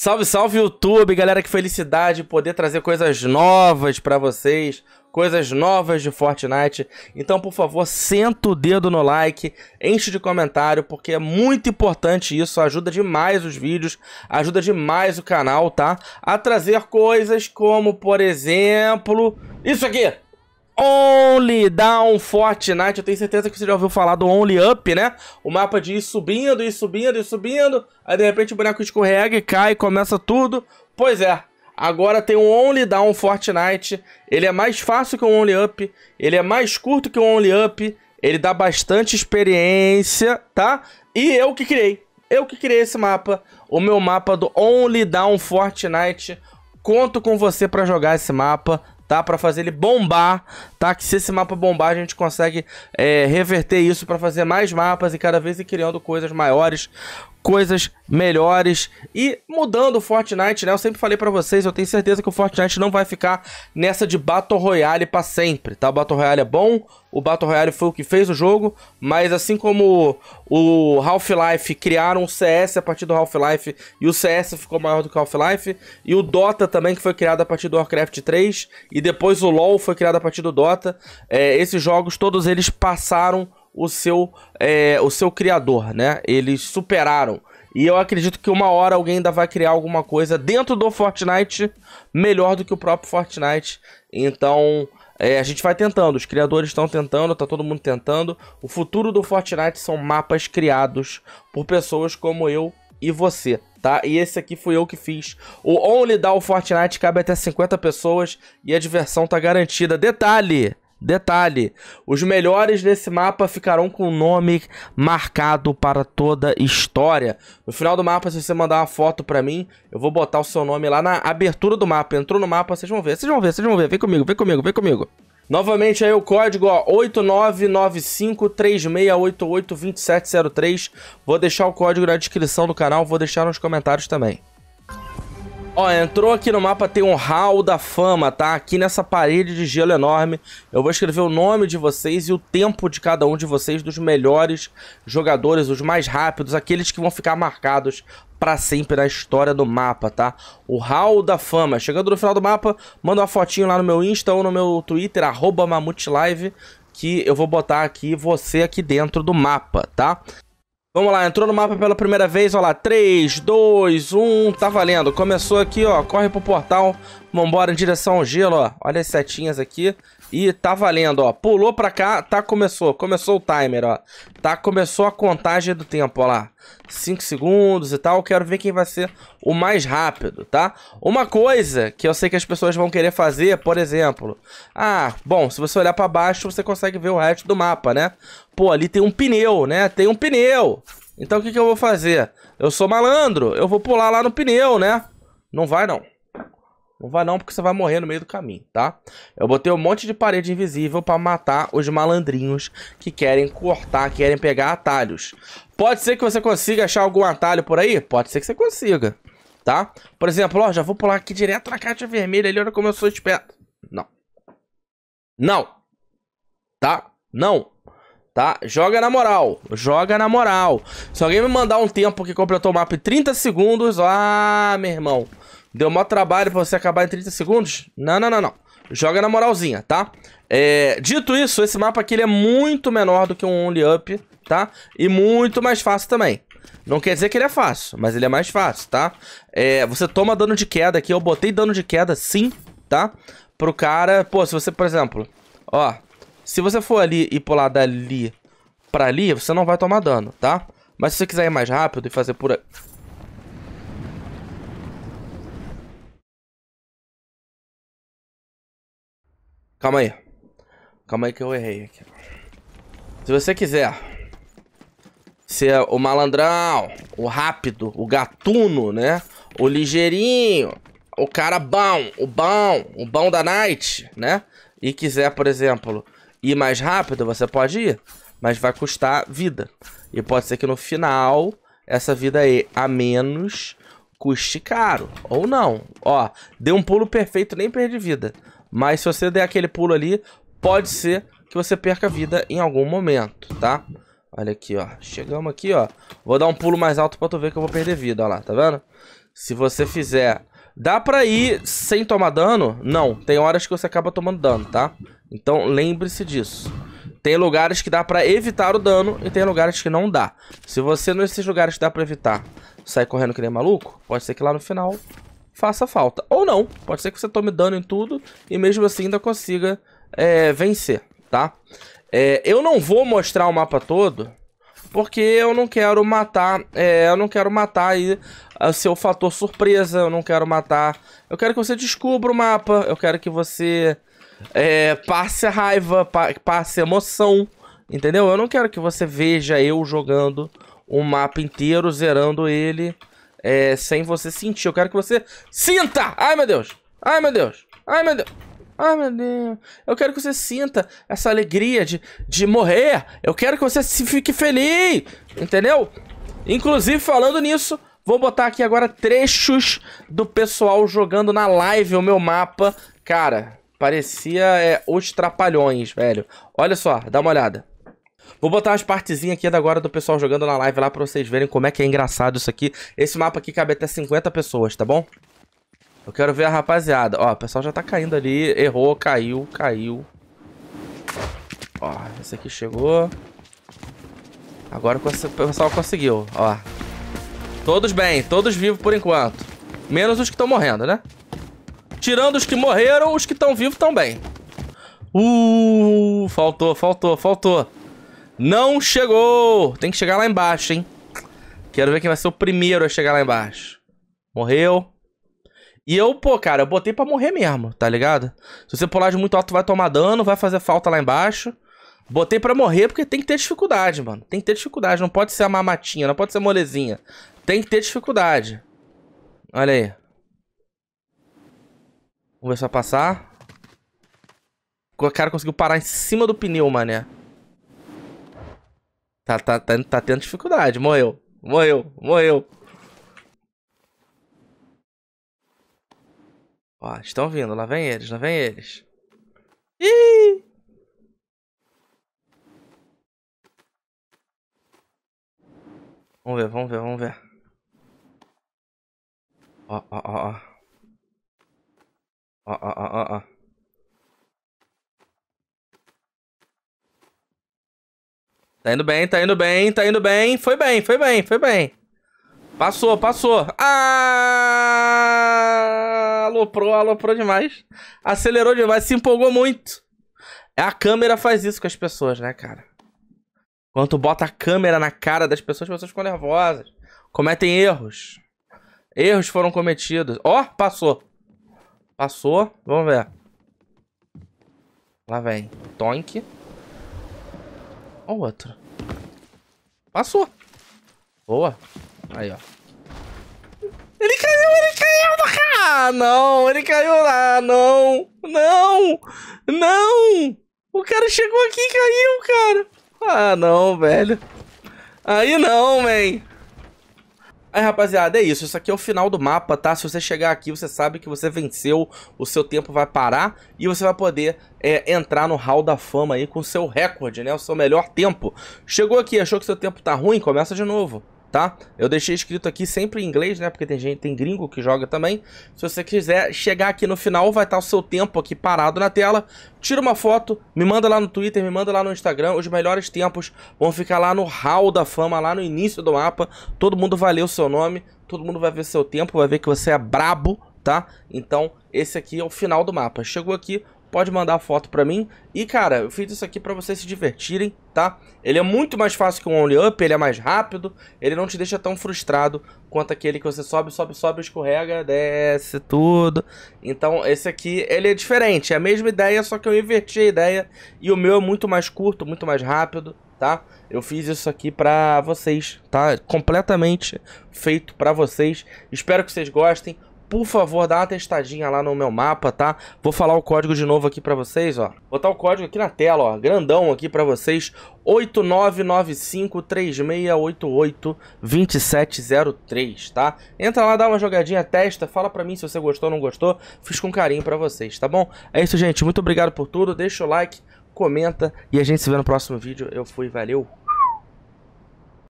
Salve, salve YouTube, galera, que felicidade poder trazer coisas novas para vocês, coisas novas de Fortnite. Então, por favor, senta o dedo no like, enche de comentário, porque é muito importante isso, ajuda demais os vídeos, ajuda demais o canal, tá? A trazer coisas como, por exemplo, isso aqui! Only Down Fortnite. Eu tenho certeza que você já ouviu falar do Only Up, né? O mapa de ir subindo e subindo e subindo. Aí de repente o boneco escorrega e cai, começa tudo. Pois é. Agora tem o Only Down Fortnite. Ele é mais fácil que o Only Up. Ele é mais curto que o Only Up. Ele dá bastante experiência, tá? E eu que criei. Eu que criei esse mapa. O meu mapa do Only Down Fortnite. Conto com você para jogar esse mapa tá? Para fazer ele bombar, tá? Que se esse mapa bombar, a gente consegue é, reverter isso para fazer mais mapas e cada vez ir criando coisas maiores, coisas melhores e mudando o Fortnite, né? Eu sempre falei para vocês, eu tenho certeza que o Fortnite não vai ficar nessa de Battle Royale para sempre, tá? O Battle Royale é bom, o Battle Royale foi o que fez o jogo, mas assim como o Half-Life criaram o CS a partir do Half-Life e o CS ficou maior do que o Half-Life, e o Dota também que foi criado a partir do Warcraft 3 e depois o LoL foi criado a partir do Dota, é, esses jogos todos eles passaram o seu, é, o seu criador, né? Eles superaram. E eu acredito que uma hora alguém ainda vai criar alguma coisa dentro do Fortnite melhor do que o próprio Fortnite. Então, é, a gente vai tentando, os criadores estão tentando, tá todo mundo tentando. O futuro do Fortnite são mapas criados por pessoas como eu e você, tá? E esse aqui fui eu que fiz. O Only Down Fortnite cabe até 50 pessoas e a diversão tá garantida. Detalhe! Detalhe: os melhores desse mapa ficarão com o nome marcado para toda história. No final do mapa, se você mandar uma foto para mim, eu vou botar o seu nome lá na abertura do mapa. Entrou no mapa, vocês vão ver, vocês vão ver, vocês vão ver. Vem comigo, vem comigo, vem comigo. Novamente aí o código, ó, 899536882703. Vou deixar o código na descrição do canal, vou deixar nos comentários também. Ó, entrou aqui no mapa, tem um hall da fama, tá? Aqui nessa parede de gelo enorme. Eu vou escrever o nome de vocês e o tempo de cada um de vocês, dos melhores jogadores, os mais rápidos, aqueles que vão ficar marcados para sempre na história do mapa, tá? O Hall da Fama. Chegando no final do mapa, manda uma fotinho lá no meu Insta ou no meu Twitter, arroba mamutelive, que eu vou botar aqui você aqui dentro do mapa, tá? Vamos lá, entrou no mapa pela primeira vez, olha lá, 3, 2, 1, tá valendo. Começou aqui, ó, corre pro portal, vambora em direção ao gelo, ó. Olha as setinhas aqui, e tá valendo, ó. Pulou pra cá, tá, começou. Começou o timer, ó. Tá, começou a contagem do tempo, ó lá. 5 segundos e tal. Quero ver quem vai ser o mais rápido, tá? Uma coisa que eu sei que as pessoas vão querer fazer, por exemplo... Ah, bom, se você olhar pra baixo, você consegue ver o resto do mapa, né? Pô, ali tem um pneu, né? Tem um pneu! Então o que, que eu vou fazer? Eu sou malandro, eu vou pular lá no pneu, né? Não vai, não. Não vá não, porque você vai morrer no meio do caminho, tá? Eu botei um monte de parede invisível pra matar os malandrinhos que querem cortar, querem pegar atalhos. Pode ser que você consiga achar algum atalho por aí? Pode ser que você consiga, tá? Por exemplo, ó, já vou pular aqui direto na caixa vermelha ali, olha como eu sou esperto. Não. Não. Tá? Não. Tá? Joga na moral. Joga na moral. Se alguém me mandar um tempo que completou o mapa em 30 segundos, ah, meu irmão... Deu maior trabalho pra você acabar em 30 segundos? Não, não, não, não. Joga na moralzinha, tá? É, dito isso, esse mapa aqui ele é muito menor do que um Only Up, tá? E muito mais fácil também. Não quer dizer que ele é fácil, mas ele é mais fácil, tá? É, você toma dano de queda aqui. Eu botei dano de queda sim, tá? Pro cara... Pô, se você, por exemplo... Ó, se você for ali e pular dali pra ali, você não vai tomar dano, tá? Mas se você quiser ir mais rápido e fazer por... Calma aí. Calma aí que eu errei aqui. Se você quiser ser o malandrão, o rápido, o gatuno, né? O ligeirinho, o cara bom, o bom, o bom da night, né? E quiser, por exemplo, ir mais rápido, você pode ir, mas vai custar vida. E pode ser que no final essa vida aí a menos custe caro ou não. Ó, deu um pulo perfeito, nem perdi vida. Mas se você der aquele pulo ali, pode ser que você perca vida em algum momento, tá? Olha aqui, ó. Chegamos aqui, ó. Vou dar um pulo mais alto pra tu ver que eu vou perder vida, ó lá, tá vendo? Se você fizer... Dá pra ir sem tomar dano? Não, tem horas que você acaba tomando dano, tá? Então lembre-se disso. Tem lugares que dá pra evitar o dano e tem lugares que não dá. Se você, nesses lugares que dá pra evitar, sai correndo que nem maluco, pode ser que lá no final faça falta. Ou não, pode ser que você tome dano em tudo e mesmo assim ainda consiga é, vencer, tá? É, eu não vou mostrar o mapa todo, porque eu não quero matar, é, eu não quero matar aí o ah, seu fator surpresa, eu não quero matar... Eu quero que você descubra o mapa, eu quero que você é, passe a raiva, pa passe a emoção, entendeu? Eu não quero que você veja eu jogando o mapa inteiro, zerando ele é, sem você sentir. Eu quero que você sinta! Ai, meu Deus! Ai, meu Deus! Ai, meu Deus! Ai, meu Deus! Eu quero que você sinta essa alegria de, de morrer! Eu quero que você se fique feliz! Entendeu? Inclusive, falando nisso, vou botar aqui agora trechos do pessoal jogando na live o meu mapa. Cara, parecia é, os trapalhões, velho. Olha só, dá uma olhada. Vou botar umas partezinhas aqui agora do pessoal jogando na live lá pra vocês verem como é que é engraçado isso aqui. Esse mapa aqui cabe até 50 pessoas, tá bom? Eu quero ver a rapaziada. Ó, o pessoal já tá caindo ali. Errou, caiu, caiu. Ó, esse aqui chegou. Agora o pessoal conseguiu, ó. Todos bem, todos vivos por enquanto. Menos os que estão morrendo, né? Tirando os que morreram, os que estão vivos estão bem. Uh, faltou, faltou, faltou. Não chegou! Tem que chegar lá embaixo, hein? Quero ver quem vai ser o primeiro a chegar lá embaixo. Morreu. E eu, pô, cara, eu botei pra morrer mesmo, tá ligado? Se você pular de muito alto, vai tomar dano, vai fazer falta lá embaixo. Botei pra morrer porque tem que ter dificuldade, mano. Tem que ter dificuldade, não pode ser a mamatinha, não pode ser molezinha. Tem que ter dificuldade. Olha aí. Vamos ver se vai passar. O cara conseguiu parar em cima do pneu, mané. Tá, tá, tá, tá tendo dificuldade. Morreu. Morreu. Morreu. Ó, estão vindo. Lá vem eles. Lá vem eles. Ih! Vamos ver, vamos ver, vamos ver. Ó, ó, ó, ó. Ó, ó, ó, ó, ó. Tá indo bem, tá indo bem, tá indo bem. Foi bem, foi bem, foi bem. Passou, passou. Ah! Aloprou, aloprou demais. Acelerou demais, se empolgou muito. A câmera faz isso com as pessoas, né, cara? Quando tu bota a câmera na cara das pessoas, as pessoas ficam nervosas. Cometem erros. Erros foram cometidos. Ó, oh, passou. Passou. Vamos ver. Lá vem. Tonk. Ó o outro. Passou. Boa. Aí, ó. Ele caiu, ele caiu! Ah, não! Ele caiu lá! Ah, não! Não! Não! O cara chegou aqui e caiu, cara! Ah, não, velho! Aí não, man! Aí, rapaziada, é isso. Isso aqui é o final do mapa, tá? Se você chegar aqui, você sabe que você venceu, o seu tempo vai parar e você vai poder é, entrar no Hall da Fama aí com o seu recorde, né? O seu melhor tempo. Chegou aqui, achou que seu tempo tá ruim? Começa de novo tá? Eu deixei escrito aqui sempre em inglês, né? Porque tem gente, tem gringo que joga também. Se você quiser chegar aqui no final, vai estar o seu tempo aqui parado na tela. Tira uma foto, me manda lá no Twitter, me manda lá no Instagram. Os melhores tempos vão ficar lá no Hall da Fama, lá no início do mapa. Todo mundo vai ler o seu nome, todo mundo vai ver seu tempo, vai ver que você é brabo, tá? Então, esse aqui é o final do mapa. Chegou aqui, pode mandar a foto para mim. E, cara, eu fiz isso aqui para vocês se divertirem, tá? Ele é muito mais fácil que um Only Up, ele é mais rápido, ele não te deixa tão frustrado quanto aquele que você sobe, sobe, sobe, escorrega, desce, tudo. Então, esse aqui, ele é diferente, é a mesma ideia, só que eu inverti a ideia. E o meu é muito mais curto, muito mais rápido, tá? Eu fiz isso aqui pra vocês, tá? Completamente feito pra vocês. Espero que vocês gostem por favor, dá uma testadinha lá no meu mapa, tá? Vou falar o código de novo aqui pra vocês, ó. Botar o código aqui na tela, ó, grandão aqui pra vocês, 89953688-2703, tá? Entra lá, dá uma jogadinha, testa, fala pra mim se você gostou ou não gostou, fiz com carinho pra vocês, tá bom? É isso, gente, muito obrigado por tudo, deixa o like, comenta e a gente se vê no próximo vídeo. Eu fui, valeu!